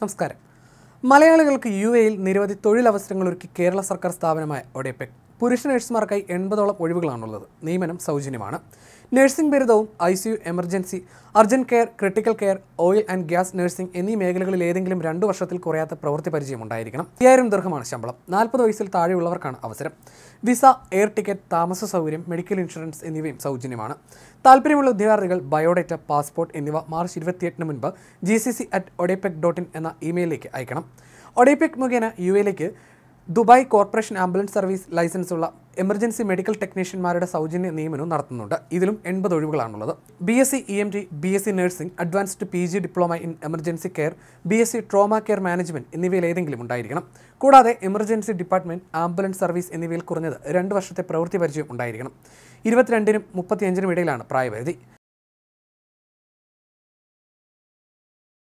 നമസ്കാരം മലയാളികൾക്ക് യു എയിൽ നിരവധി തൊഴിലവസരങ്ങൾ ഒരുക്കി കേരള സർക്കാർ സ്ഥാപനമായ ഒഡേപെക് പുരുഷ നഴ്സുമാർക്കായി എൺപതോളം ഒഴിവുകളാണുള്ളത് നിയമനം സൗജന്യമാണ് നഴ്സിംഗ് ബിരുദവും I C U emergency urgent care critical care oil and gas nursing എന്നീ മേഖലകളിൽ ഏതെങ്കിലും രണ്ട് വർഷത്തിൽ കുറയാത്ത പ്രവൃത്തി പരിചയം ഉണ്ടായിരിക്കണം അയ്യായിരം ദീർഘമാണ് ശമ്പളം നാൽപ്പത് വയസ്സിൽ താഴെയുള്ളവർക്കാണ് അവസരം വിസ എയർ ടിക്കറ്റ് താമസ സൗകര്യം മെഡിക്കൽ ഇൻഷുറൻസ് എന്നിവയും സൗജന്യമാണ് താല്പര്യമുള്ള ഉദ്യോഗാർത്ഥികൾ ബയോഡേറ്റ പാസ്പോർട്ട് എന്നിവ മാർച്ച് ഇരുപത്തിയെട്ടിന് മുൻപ് G C C at ODEPEC dot in എന്ന ഇമെയിലേക്ക് അയക്കണം ഒഡേപെക് മുഖേന യു എയിലേക്ക് Dubai corporation ambulance service licence ഉള്ള എമർജൻസി മെഡിക്കൽ ടെക്നീഷ്യന്മാരുടെ സൗജന്യ നിയമനവും നടത്തുന്നുണ്ട് ഇതിലും എൺപത് ഒഴിവുകളാണുള്ളത് B S C E M T B S C nursing advanced P G diploma in emergency care B S C trauma care management എന്നിവയിൽ ഏതെങ്കിലും ഉണ്ടായിരിക്കണം കൂടാതെ എമർജൻസി ഡിപ്പാർട്ട്മെന്റ് ആംബുലൻസ് സർവീസ് എന്നിവയിൽ കുറഞ്ഞത് രണ്ട് വർഷത്തെ പ്രവൃത്തി പരിചയം ഉണ്ടായിരിക്കണം ഇരുപത്തിരണ്ടിനും മുപ്പത്തിയഞ്ചിനും ഇടയിലാണ് പ്രായപരിധി